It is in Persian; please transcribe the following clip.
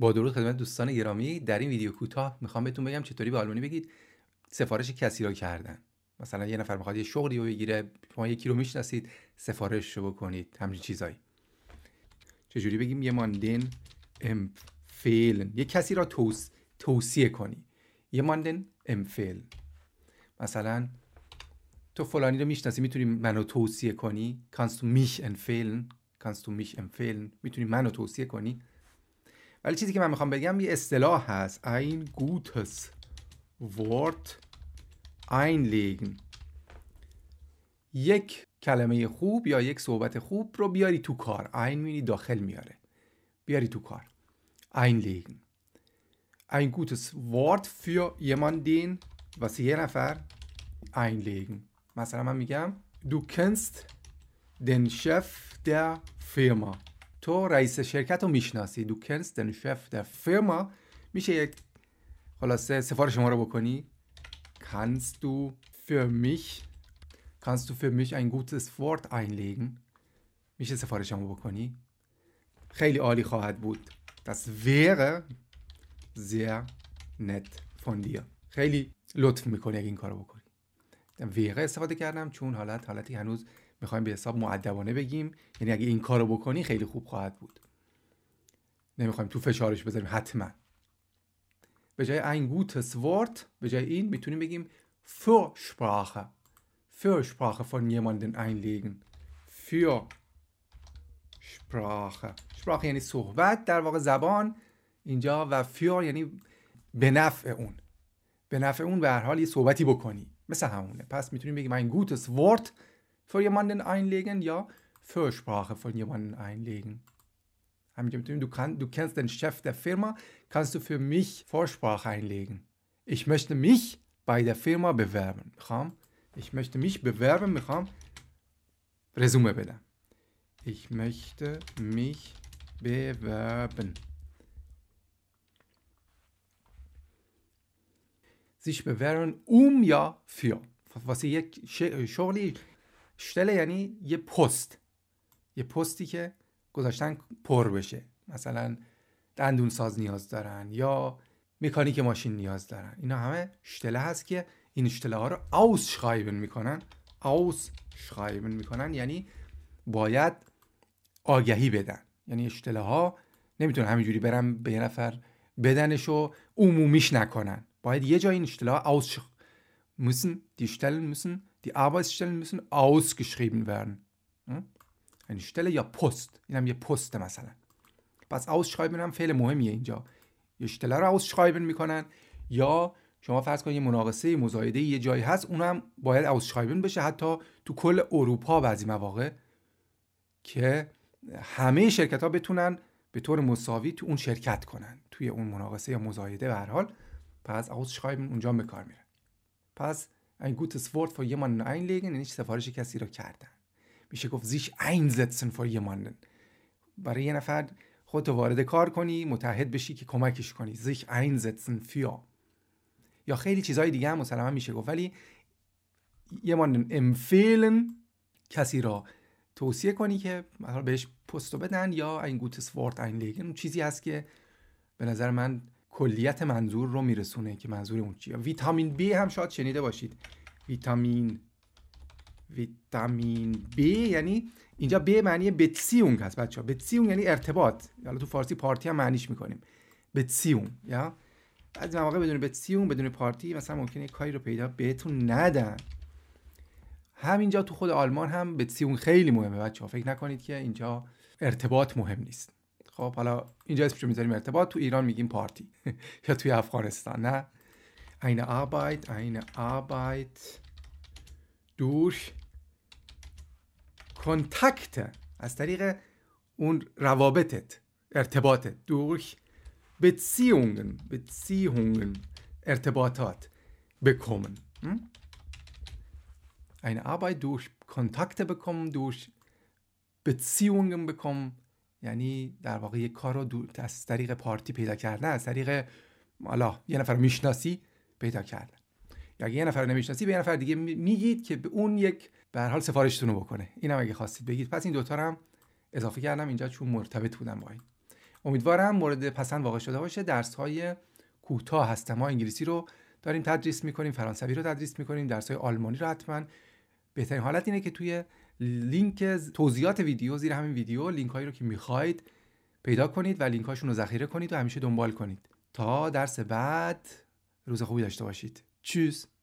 با درود خدمت دوستان گرامی در این ویدیو کوتاه میخوام بهتون بگم چطوری به آلمانی بگید سفارش کسی را کردن مثلا یه نفر میخواد یه شغلی رو بگیره شما یکی رو میشناسید سفارش رو بکنید همچین چیزایی چجوری بگیم یه ماندن یه کسی را توس... توصیه کنی یه ماندن فیلن. مثلا تو فلانی رو میشناسی میتونی منو توصیه کنی کانستو میش انفیلن کانستو میش میتونی منو توصیه کنی ولی چیزی که من میخوام بگم یه اصطلاح هست این گوتس این لیگن یک کلمه خوب یا یک صحبت خوب رو بیاری تو کار این میونی داخل میاره بیاری تو کار این گوتس ورت فیو یمان دین واسه یه نفر لیگن مثلا من میگم دو کنست دن شف در فیرما تو رئیس شرکت رو میشناسی دو کنستن شف در فرما میشه یک خلاصه سفارش شما رو بکنی kannst دو für mich kannst du für mich ein gutes Wort einlegen میشه شما بکنی خیلی عالی خواهد بود دست wäre زیر نت von خیلی لطف میکنی اگه این کارو بکنی ویره استفاده کردم چون حالت حالتی هنوز میخوایم به حساب معدبانه بگیم یعنی اگه این کارو بکنی خیلی خوب خواهد بود نمیخوایم تو فشارش بذاریم حتما به جای این gutes Wort به جای این میتونیم بگیم شپراخه فر نیماندن این لیگن für Sprache شپراخه یعنی صحبت در واقع زبان اینجا و فیور یعنی به نفع اون به نفع اون به هر حال یه صحبتی بکنی مثل همونه پس میتونیم بگیم این gutes für jemanden einlegen, ja, Fürsprache von jemanden einlegen. Ah, du, kann, du kennst den Chef der Firma, kannst du für mich Vorsprache einlegen. Ich möchte mich bei der Firma bewerben. Ich möchte mich bewerben, Resume bitte. Ich möchte mich bewerben. Sich bewerben um ja für. Was ich شغلی شتله یعنی یه پست یه پستی که گذاشتن پر بشه مثلا دندون ساز نیاز دارن یا مکانیک ماشین نیاز دارن اینا همه شتله هست که این شتله ها رو آوس شایبن میکنن آوس شایبن میکنن یعنی باید آگهی بدن یعنی شتله ها نمیتونن همینجوری برن به یه نفر بدنش و عمومیش نکنن باید یه جای این شتله ها müssen die die Arbeitsstellen müssen ausgeschrieben werden. یعنی شتله یا پست اینم یه پست مثلا پس ausschreiben هم فعل مهمیه اینجا یه شتله رو ausschreiben میکنن یا شما فرض کنید یه مناقصه مزایده یه جایی هست اونم باید ausschreiben بشه حتی تو کل اروپا بعضی مواقع که همه شرکت ها بتونن به طور مساوی تو اون شرکت کنن توی اون مناقصه یا مزایده به هر حال پس ausschreiben اونجا به کار میره پس ein gutes Wort vor jemanden einlegen, nicht سفارش کسی را کردن میشه گفت زیش einsetzen vor jemanden برای یه نفر خودتو وارد کار کنی متحد بشی که کمکش کنی زیش einsetzen für یا خیلی چیزهای دیگه هم مسلما میشه گفت ولی یه jemanden empfehlen کسی را توصیه کنی که مثلا بهش پستو بدن یا ein gutes Wort einlegen لیگن چیزی هست که به نظر من کلیت منظور رو میرسونه که منظور اون چیه ویتامین B هم شاید شنیده باشید ویتامین ویتامین B یعنی اینجا B معنی بتسیونگ هست بچه ها بتسیونگ یعنی ارتباط حالا تو فارسی پارتی هم معنیش میکنیم بتسیونگ یا بعضی مواقع بدون بتسیونگ بدون پارتی مثلا ممکنه کاری رو پیدا بهتون ندن همینجا تو خود آلمان هم بتسیونگ خیلی مهمه بچه ها فکر نکنید که اینجا ارتباط مهم نیست خب حالا اینجا اسمشو میذاریم ارتباط تو ایران میگیم پارتی یا تو افغانستان نه eine Arbeit eine Arbeit durch Kontakte از طریق اون روابطت ارتباطت durch Beziehungen Beziehungen ارتباطات bekommen eine Arbeit durch Kontakte bekommen durch Beziehungen bekommen یعنی در واقع یک کار رو از طریق پارتی پیدا کردن از طریق حالا یه نفر میشناسی پیدا کردن یا یه نفر نمیشناسی به یه نفر دیگه میگید که به اون یک به حال سفارشتون رو بکنه اینم اگه خواستید بگید پس این دوتا هم اضافه کردم اینجا چون مرتبط بودم با این امیدوارم مورد پسند واقع شده باشه درس های کوتاه هست ما انگلیسی رو داریم تدریس میکنیم فرانسوی رو تدریس میکنیم درس های آلمانی رو حتماً بهترین حالت اینه که توی لینک توضیحات ویدیو زیر همین ویدیو لینک هایی رو که میخواید پیدا کنید و لینک هاشون رو ذخیره کنید و همیشه دنبال کنید تا درس بعد روز خوبی داشته باشید چیز